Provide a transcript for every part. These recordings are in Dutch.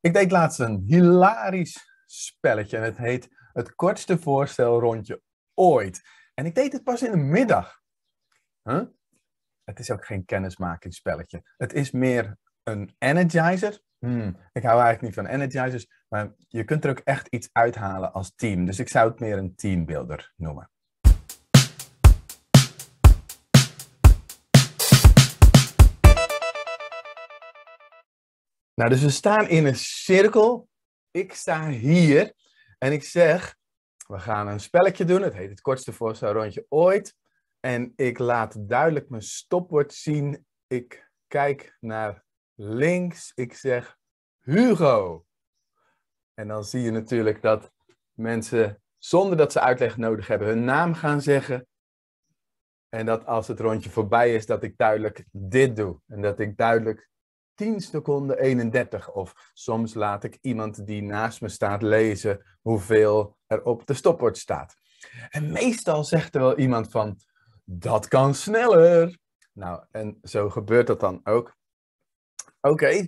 Ik deed laatst een hilarisch spelletje en het heet het kortste voorstel rondje ooit. En ik deed het pas in de middag. Het is ook geen kennismakingsspelletje. Het is meer een energizer. Hmm, ik hou eigenlijk niet van energizers, maar je kunt er ook echt iets uithalen als team. Dus ik zou het meer een teambuilder noemen. Nou, dus we staan in een cirkel. Ik sta hier en ik zeg, we gaan een spelletje doen. Het heet het kortste voorstelrondje ooit. En ik laat duidelijk mijn stopwoord zien. Ik kijk naar links. Ik zeg Hugo. En dan zie je natuurlijk dat mensen zonder dat ze uitleg nodig hebben hun naam gaan zeggen. En dat als het rondje voorbij is, dat ik duidelijk dit doe. En dat ik duidelijk 10 seconden 31. Of soms laat ik iemand die naast me staat lezen hoeveel er op de stopwoord staat. En meestal zegt er wel iemand van, dat kan sneller. Nou, en zo gebeurt dat dan ook. Oké,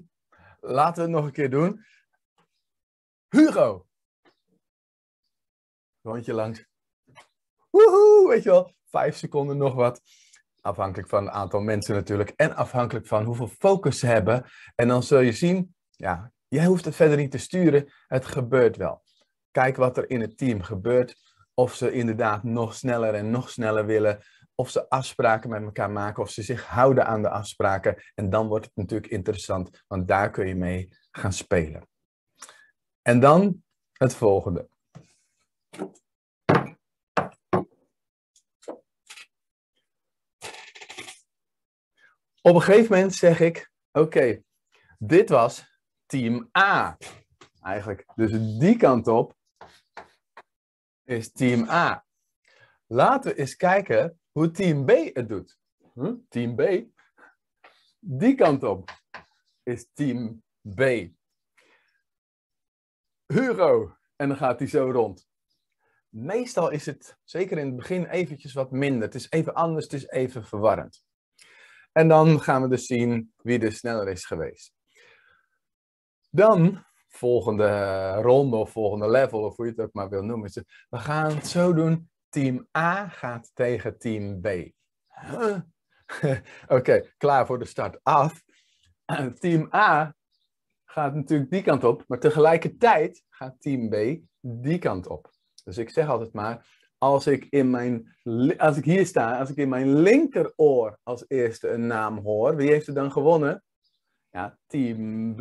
laten we het nog een keer doen. Hugo. Rondje langs. Woehoe, weet je wel, 5 seconden nog wat. Afhankelijk van het aantal mensen natuurlijk. En afhankelijk van hoeveel focus ze hebben. En dan zul je zien, ja, jij hoeft het verder niet te sturen. Het gebeurt wel. Kijk wat er in het team gebeurt. Of ze inderdaad nog sneller en nog sneller willen. Of ze afspraken met elkaar maken. Of ze zich houden aan de afspraken. En dan wordt het natuurlijk interessant. Want daar kun je mee gaan spelen. En dan het volgende. Op een gegeven moment zeg ik: Oké, dit was team A. Eigenlijk. Dus die kant op is team A. Laten we eens kijken hoe team B het doet. Hm? Team B. Die kant op is team B. Hugo. En dan gaat hij zo rond. Meestal is het, zeker in het begin, eventjes wat minder. Het is even anders, het is even verwarrend. En dan gaan we dus zien wie de sneller is geweest. Dan, volgende ronde of volgende level, of hoe je het ook maar wil noemen. We gaan het zo doen. Team A gaat tegen team B. Oké, klaar voor de start af. Team A gaat natuurlijk die kant op, maar tegelijkertijd gaat team B die kant op. Dus ik zeg altijd maar, als ik, in mijn, als ik hier sta, als ik in mijn linkeroor als eerste een naam hoor, wie heeft er dan gewonnen? Ja, team B.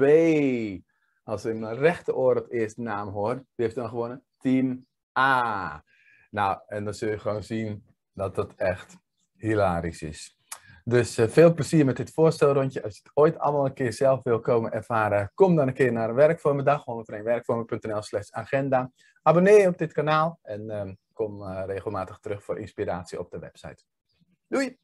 Als ik in mijn rechteroor het eerste naam hoor, wie heeft dan gewonnen? Team A. Nou, en dan zul je gewoon zien dat dat echt hilarisch is. Dus eh, veel plezier met dit voorstelrondje. Als je het ooit allemaal een keer zelf wil komen ervaren, kom dan een keer naar een werkvormendag. Gewoon werkvormennl slash agenda. Abonneer je op dit kanaal en... Ehm, kom eh, regelmatig terug voor inspiratie op de website. Doei!